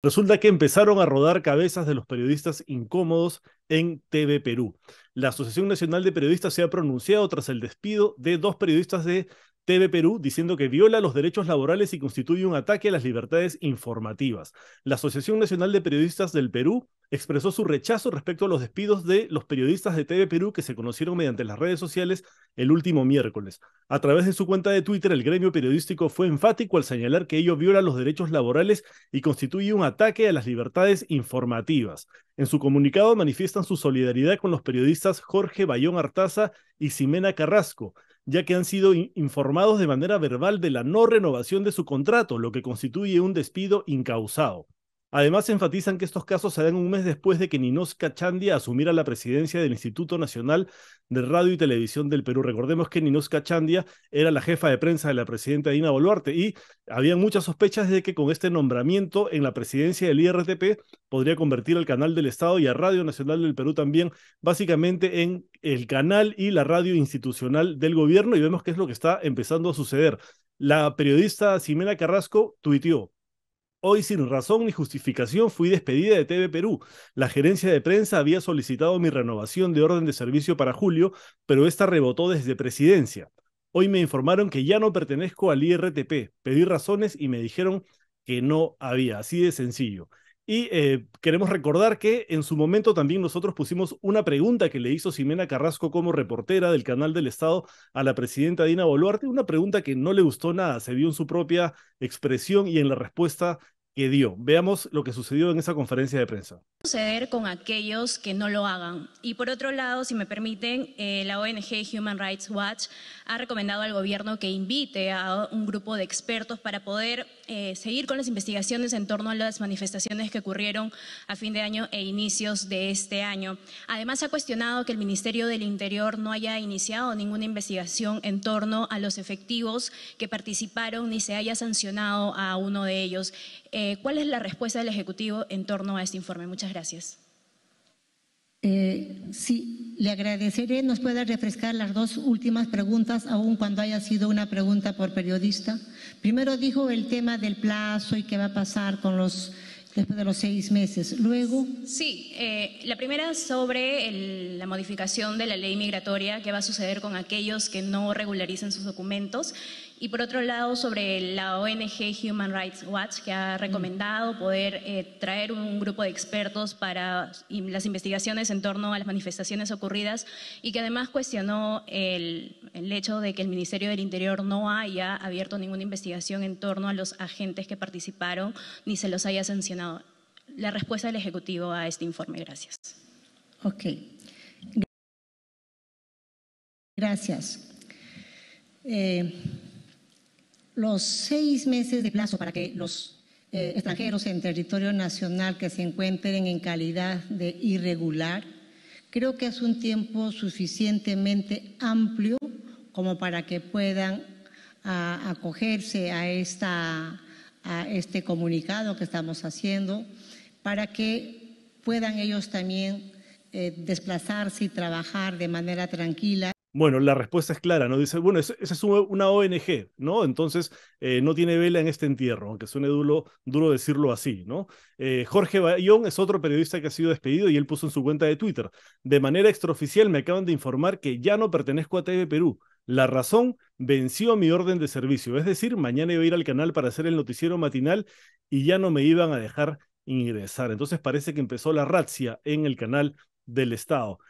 Resulta que empezaron a rodar cabezas de los periodistas incómodos en TV Perú. La Asociación Nacional de Periodistas se ha pronunciado tras el despido de dos periodistas de TV Perú diciendo que viola los derechos laborales y constituye un ataque a las libertades informativas. La Asociación Nacional de Periodistas del Perú expresó su rechazo respecto a los despidos de los periodistas de TV Perú que se conocieron mediante las redes sociales el último miércoles. A través de su cuenta de Twitter, el gremio periodístico fue enfático al señalar que ello viola los derechos laborales y constituye un ataque a las libertades informativas. En su comunicado manifiestan su solidaridad con los periodistas Jorge Bayón Artaza y Ximena Carrasco, ya que han sido informados de manera verbal de la no renovación de su contrato, lo que constituye un despido incausado. Además, enfatizan que estos casos se dan un mes después de que Ninoska Chandia asumiera la presidencia del Instituto Nacional de Radio y Televisión del Perú. Recordemos que Ninoska Chandia era la jefa de prensa de la presidenta Dina Boluarte y había muchas sospechas de que con este nombramiento en la presidencia del IRTP podría convertir al canal del Estado y a Radio Nacional del Perú también básicamente en el canal y la radio institucional del gobierno y vemos que es lo que está empezando a suceder. La periodista Ximena Carrasco tuiteó, Hoy sin razón ni justificación fui despedida de TV Perú. La gerencia de prensa había solicitado mi renovación de orden de servicio para julio, pero esta rebotó desde presidencia. Hoy me informaron que ya no pertenezco al IRTP. Pedí razones y me dijeron que no había, así de sencillo. Y eh, queremos recordar que en su momento también nosotros pusimos una pregunta que le hizo Ximena Carrasco como reportera del canal del Estado a la presidenta Dina Boluarte, una pregunta que no le gustó nada, se vio en su propia expresión y en la respuesta que dio. Veamos lo que sucedió en esa conferencia de prensa suceder con aquellos que no lo hagan. Y por otro lado, si me permiten, eh, la ONG Human Rights Watch ha recomendado al gobierno que invite a un grupo de expertos para poder eh, seguir con las investigaciones en torno a las manifestaciones que ocurrieron a fin de año e inicios de este año. Además, ha cuestionado que el Ministerio del Interior no haya iniciado ninguna investigación en torno a los efectivos que participaron ni se haya sancionado a uno de ellos. Eh, ¿Cuál es la respuesta del Ejecutivo en torno a este informe? Muchas gracias. Eh, sí, le agradeceré nos puede refrescar las dos últimas preguntas, aun cuando haya sido una pregunta por periodista. Primero dijo el tema del plazo y qué va a pasar con los después de los seis meses. Luego. Sí, eh, la primera sobre la modificación de la ley migratoria, qué va a suceder con aquellos que no regularicen sus documentos. Y por otro lado, sobre la ONG Human Rights Watch, que ha mm. recomendado poder eh, traer un grupo de expertos para las investigaciones en torno a las manifestaciones ocurridas y que además cuestionó el hecho de que el Ministerio del Interior no haya abierto ninguna investigación en torno a los agentes que participaron ni se los haya sancionado la respuesta del Ejecutivo a este informe. Gracias. Ok. Gracias. Eh, los seis meses de plazo para que los eh, extranjeros en territorio nacional que se encuentren en calidad de irregular, creo que es un tiempo suficientemente amplio como para que puedan ah, acogerse a esta a este comunicado que estamos haciendo para que puedan ellos también eh, desplazarse y trabajar de manera tranquila. Bueno, la respuesta es clara, ¿no? Dice, bueno, esa es una ONG, ¿no? Entonces, eh, no tiene vela en este entierro, aunque suene duro, decirlo así, ¿no? Eh, Jorge Bayón es otro periodista que ha sido despedido y él puso en su cuenta de Twitter, de manera extraoficial me acaban de informar que ya no pertenezco a TV Perú, la razón venció mi orden de servicio, es decir, mañana iba a ir al canal para hacer el noticiero matinal y ya no me iban a dejar ingresar. Entonces parece que empezó la razzia en el canal del Estado.